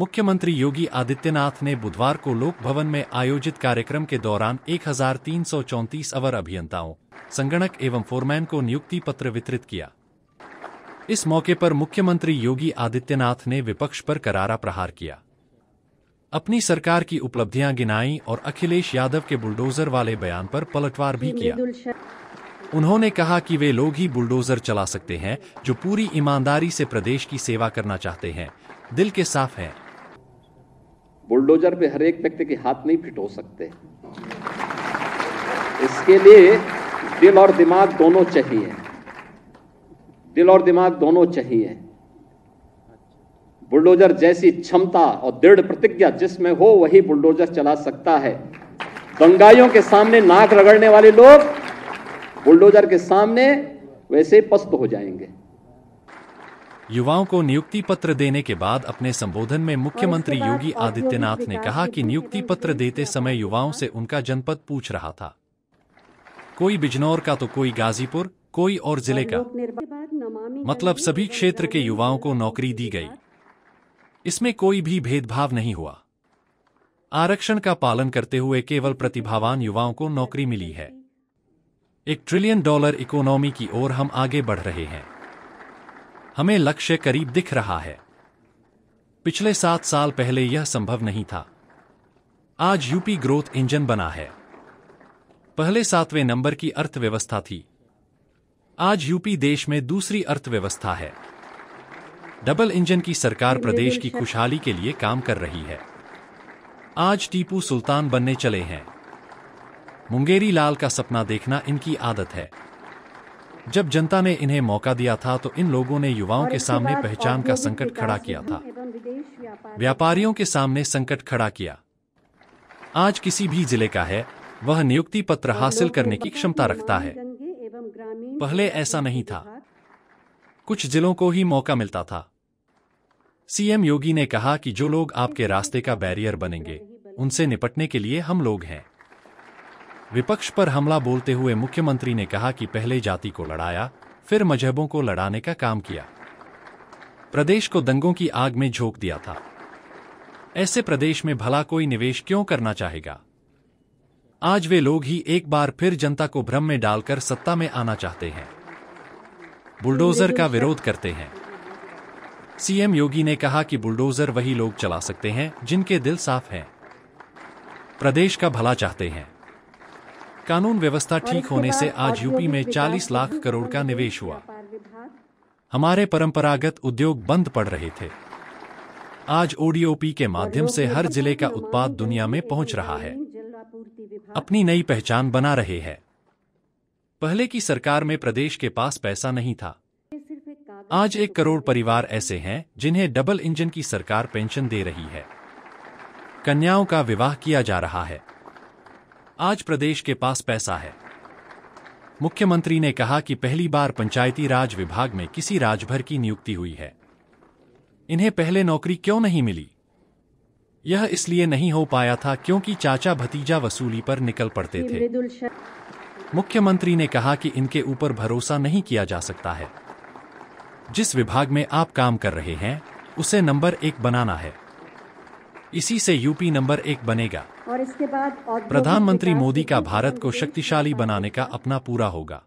मुख्यमंत्री योगी आदित्यनाथ ने बुधवार को लोक भवन में आयोजित कार्यक्रम के दौरान एक अवर अभियंताओं संगणक एवं फोरमैन को नियुक्ति पत्र वितरित किया इस मौके पर मुख्यमंत्री योगी आदित्यनाथ ने विपक्ष पर करारा प्रहार किया अपनी सरकार की उपलब्धियां गिनाई और अखिलेश यादव के बुलडोजर वाले बयान पर पलटवार भी किया उन्होंने कहा कि वे लोग ही बुलडोजर चला सकते हैं जो पूरी ईमानदारी से प्रदेश की सेवा करना चाहते हैं दिल के साफ हैं बुलडोजर पे हर एक व्यक्ति के हाथ नहीं फिट हो सकते इसके लिए दिल और दिमाग दोनों चाहिए दिल और दिमाग दोनों चाहिए बुलडोजर जैसी क्षमता और दृढ़ प्रतिज्ञा जिसमें हो वही बुलडोजर चला सकता है गंगाइयों के सामने नाक रगड़ने वाले लोग बुलडोजर के सामने वैसे पस्त हो जाएंगे युवाओं को नियुक्ति पत्र देने के बाद अपने संबोधन में मुख्यमंत्री योगी आदित्यनाथ ने कहा कि नियुक्ति पत्र देते समय युवाओं से उनका जनपद पूछ रहा था कोई बिजनौर का तो कोई गाजीपुर कोई और जिले का मतलब सभी क्षेत्र के युवाओं को नौकरी दी गई इसमें कोई भी भेदभाव नहीं हुआ आरक्षण का पालन करते हुए केवल प्रतिभावान युवाओं को नौकरी मिली है एक ट्रिलियन डॉलर इकोनॉमी की ओर हम आगे बढ़ रहे हैं हमें लक्ष्य करीब दिख रहा है पिछले सात साल पहले यह संभव नहीं था आज यूपी ग्रोथ इंजन बना है पहले सातवें नंबर की अर्थव्यवस्था थी आज यूपी देश में दूसरी अर्थव्यवस्था है डबल इंजन की सरकार प्रदेश की खुशहाली के लिए काम कर रही है आज टीपू सुल्तान बनने चले हैं मुंगेरी लाल का सपना देखना इनकी आदत है जब जनता ने इन्हें मौका दिया था तो इन लोगों ने युवाओं के सामने पहचान का संकट खड़ा किया था व्यापारियों के सामने संकट खड़ा किया आज किसी भी जिले का है वह नियुक्ति पत्र हासिल करने की क्षमता रखता है पहले ऐसा नहीं था कुछ जिलों को ही मौका मिलता था सीएम योगी ने कहा कि जो लोग आपके रास्ते का बैरियर बनेंगे उनसे निपटने के लिए हम लोग हैं विपक्ष पर हमला बोलते हुए मुख्यमंत्री ने कहा कि पहले जाति को लड़ाया फिर मजहबों को लड़ाने का काम किया प्रदेश को दंगों की आग में झोंक दिया था ऐसे प्रदेश में भला कोई निवेश क्यों करना चाहेगा आज वे लोग ही एक बार फिर जनता को भ्रम में डालकर सत्ता में आना चाहते हैं बुलडोजर का विरोध करते हैं सीएम योगी ने कहा कि बुलडोजर वही लोग चला सकते हैं जिनके दिल साफ हैं प्रदेश का भला चाहते हैं कानून व्यवस्था ठीक होने से आज यूपी में 40 लाख करोड़ का निवेश हुआ हमारे परंपरागत उद्योग बंद पड़ रहे थे आज ओडीओपी के माध्यम से हर जिले का उत्पाद दुनिया में पहुंच रहा है अपनी नई पहचान बना रहे हैं पहले की सरकार में प्रदेश के पास पैसा नहीं था आज एक करोड़ परिवार ऐसे हैं जिन्हें डबल इंजन की सरकार पेंशन दे रही है कन्याओं का विवाह किया जा रहा है आज प्रदेश के पास पैसा है मुख्यमंत्री ने कहा कि पहली बार पंचायती राज विभाग में किसी राजभर की नियुक्ति हुई है इन्हें पहले नौकरी क्यों नहीं मिली यह इसलिए नहीं हो पाया था क्योंकि चाचा भतीजा वसूली पर निकल पड़ते थे मुख्यमंत्री ने कहा कि इनके ऊपर भरोसा नहीं किया जा सकता है जिस विभाग में आप काम कर रहे हैं उसे नंबर एक बनाना है इसी से यूपी नंबर एक बनेगा और इसके बाद प्रधानमंत्री मोदी का भारत को शक्तिशाली बनाने का अपना पूरा होगा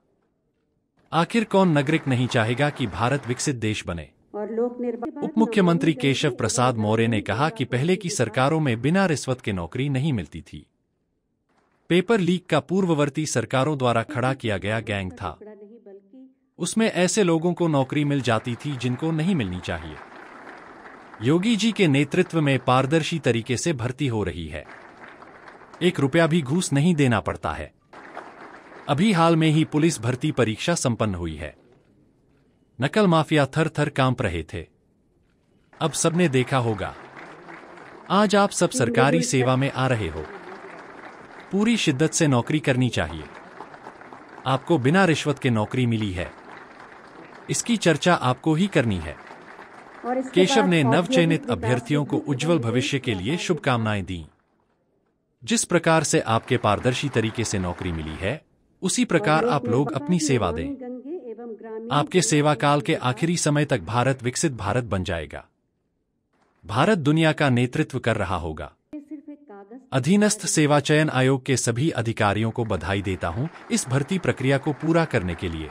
आखिर कौन नागरिक नहीं चाहेगा कि भारत विकसित देश बने और लोक निर्माण उप मुख्यमंत्री केशव प्रसाद मौर्य ने कहा कि पहले की सरकारों में बिना रिश्वत के नौकरी नहीं मिलती थी पेपर लीक का पूर्ववर्ती सरकारों द्वारा खड़ा किया गया गैंग था उसमें ऐसे लोगों को नौकरी मिल जाती थी जिनको नहीं मिलनी चाहिए योगी जी के नेतृत्व में पारदर्शी तरीके से भर्ती हो रही है एक रुपया भी घूस नहीं देना पड़ता है अभी हाल में ही पुलिस भर्ती परीक्षा संपन्न हुई है नकल माफिया थर थर कांप रहे थे अब सबने देखा होगा आज आप सब सरकारी सेवा में आ रहे हो पूरी शिद्दत से नौकरी करनी चाहिए आपको बिना रिश्वत के नौकरी मिली है इसकी चर्चा आपको ही करनी है केशव ने नवचयनित अभ्यर्थियों को उज्जवल भविष्य के लिए शुभकामनाएं दी जिस प्रकार से आपके पारदर्शी तरीके से नौकरी मिली है उसी प्रकार आप लोग अपनी सेवा दें आपके सेवा काल के आखिरी समय तक भारत विकसित भारत बन जाएगा भारत दुनिया का नेतृत्व कर रहा होगा अधीनस्थ सेवा चयन आयोग के सभी अधिकारियों को बधाई देता हूं इस भर्ती प्रक्रिया को पूरा करने के लिए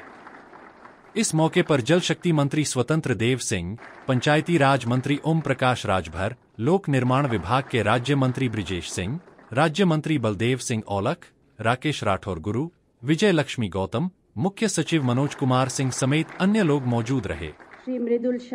इस मौके पर जल शक्ति मंत्री स्वतंत्र देव सिंह पंचायती राज मंत्री ओम प्रकाश राजभर लोक निर्माण विभाग के राज्य मंत्री ब्रिजेश सिंह राज्य मंत्री बलदेव सिंह औलख राकेश राठौर गुरु विजय लक्ष्मी गौतम मुख्य सचिव मनोज कुमार सिंह समेत अन्य लोग मौजूद रहे श्री मृदुल